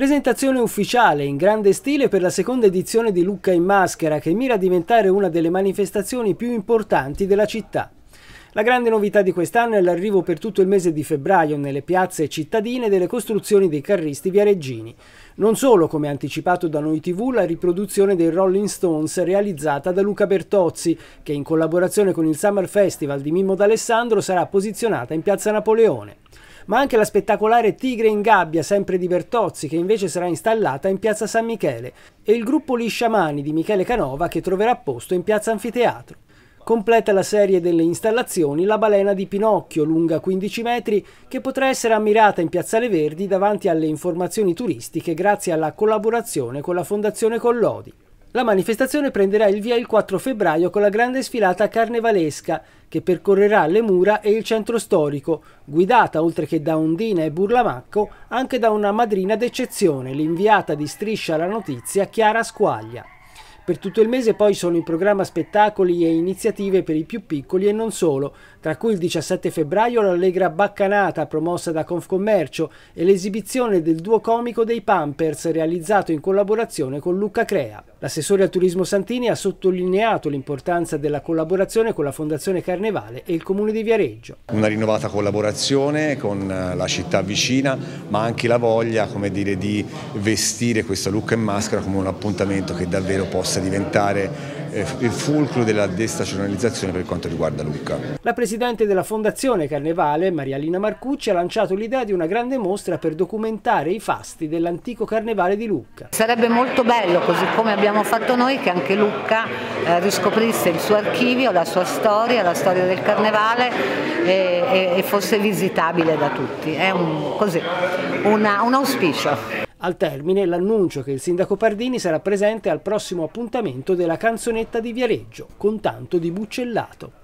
Presentazione ufficiale in grande stile per la seconda edizione di Lucca in Maschera che mira a diventare una delle manifestazioni più importanti della città. La grande novità di quest'anno è l'arrivo per tutto il mese di febbraio nelle piazze cittadine delle costruzioni dei carristi viareggini. Non solo, come anticipato da Noi TV, la riproduzione dei Rolling Stones realizzata da Luca Bertozzi, che in collaborazione con il Summer Festival di Mimmo D'Alessandro sarà posizionata in piazza Napoleone ma anche la spettacolare Tigre in gabbia, sempre di Bertozzi, che invece sarà installata in piazza San Michele, e il gruppo Lisciamani di Michele Canova, che troverà posto in piazza Anfiteatro. Completa la serie delle installazioni la balena di Pinocchio, lunga 15 metri, che potrà essere ammirata in Piazzale Verdi davanti alle informazioni turistiche grazie alla collaborazione con la Fondazione Collodi. La manifestazione prenderà il via il 4 febbraio con la grande sfilata carnevalesca che percorrerà le mura e il centro storico, guidata oltre che da Ondina e Burlamacco anche da una madrina d'eccezione, l'inviata di Striscia alla Notizia Chiara Squaglia. Per tutto il mese poi sono in programma spettacoli e iniziative per i più piccoli e non solo, tra cui il 17 febbraio l'Allegra Baccanata promossa da Confcommercio e l'esibizione del duo comico dei Pampers realizzato in collaborazione con Luca Crea. L'assessore al turismo Santini ha sottolineato l'importanza della collaborazione con la Fondazione Carnevale e il Comune di Viareggio. Una rinnovata collaborazione con eh, la città vicina ma anche la voglia come dire, di vestire questa look in maschera come un appuntamento che davvero possa possa diventare eh, il fulcro della destazionalizzazione per quanto riguarda Lucca. La presidente della Fondazione Carnevale, Maria Lina Marcucci, ha lanciato l'idea di una grande mostra per documentare i fasti dell'antico carnevale di Lucca. Sarebbe molto bello, così come abbiamo fatto noi, che anche Lucca eh, riscoprisse il suo archivio, la sua storia, la storia del carnevale e, e, e fosse visitabile da tutti. È un, così, una, un auspicio. Al termine l'annuncio che il sindaco Pardini sarà presente al prossimo appuntamento della canzonetta di Viareggio, con tanto di buccellato.